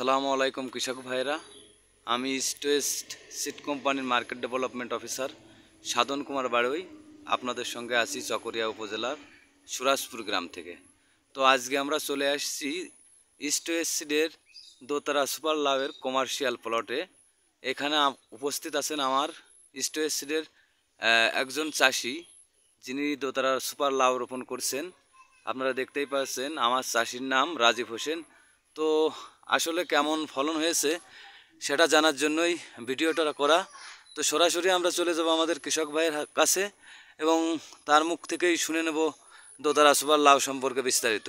সালামু আলাইকুম কৃষক ভাইরা আমি ইস্ট ওয়েস্ট সিট কোম্পানির market development officer Sadhan Kumar Barui আপনাদের সঙ্গে আছি চকরিয়া উপজেলার সুরাজপুর গ্রাম থেকে তো আজকে আমরা চলে আসছি ইস্ট ওয়েস্ট সিডের দোতারা সুপার লাভের কমার্শিয়াল প্লটে এখানে উপস্থিত আছেন আমার ইস্ট ওয়েস্ট একজন চাষি যিনি দোতারা সুপার লাভ রোপণ করছেন আপনারা দেখতেই পাচ্ছেন আমার চাষির নাম রাজীব হোসেন তো আসলে কেমন ফলন হয়েছে সেটা জানার জন্যই ভিডিওটা করা তো সরাসরি আমরা চলে যাব আমাদের কৃষক ভাইয়ের কাছে এবং তার মুখ থেকেই শুনে নেব দোতার আসবার লাউ সম্পর্কে বিস্তারিত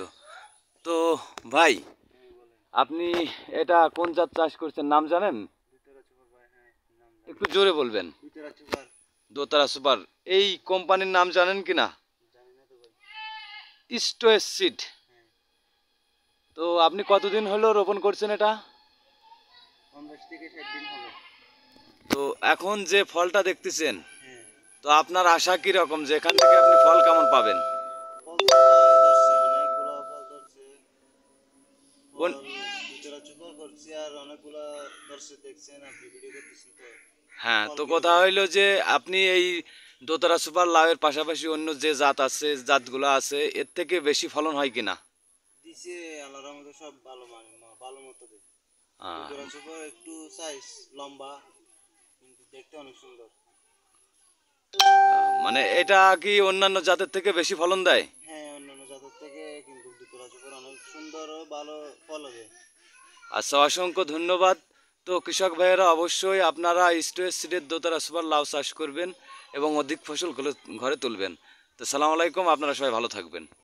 তো ভাই আপনি এটা কোন জাত চাষ করছেন নাম জানেন একটু জোরে বলবেন দোতারা সুপার এই কোম্পানির নাম জানেন কি না ইস্টোয়েসিড তো আপনি কতদিন হলো রোপণ করছেন এটা তো এখন যে ফলটা দেখতেছেন হ্যাঁ। তো আপনার আশা কি রকম যে এখান থেকে আপনি ফল কেমন পাবেন হ্যাঁ তো কথা হইলো যে আপনি এই দোতারা সুপার লাউয়ের পাশাপাশি অন্য যে জাত আছে জাতগুলো আছে এর থেকে বেশি ফলন হয় কিনা দিছে আল্লাহর রহমতে সব ভালো মানে ভালো মতো দেয় দুরান সুপার একটু সাইজ লম্বা কিন্তু দেখতে অনেক সুন্দর মানে এটা কি অন্যান্য জাতের থেকে বেশি ফলন দেয় হ্যাঁ অন্যান্য জাতের থেকে কিন্তু দুরান সুপার অনেক সুন্দর ও ভালো দেয় আচ্ছা অসংখ্য ধন্যবাদ তো কৃষক ভাইয়েরা অবশ্যই আপনারা স্টোয়েজ সিডের দোতারা সুপার লাউ চাষ করবেন এবং অধিক ফসল ঘরে তুলবেন তো সালাম আলাইকুম আপনারা সবাই ভালো থাকবেন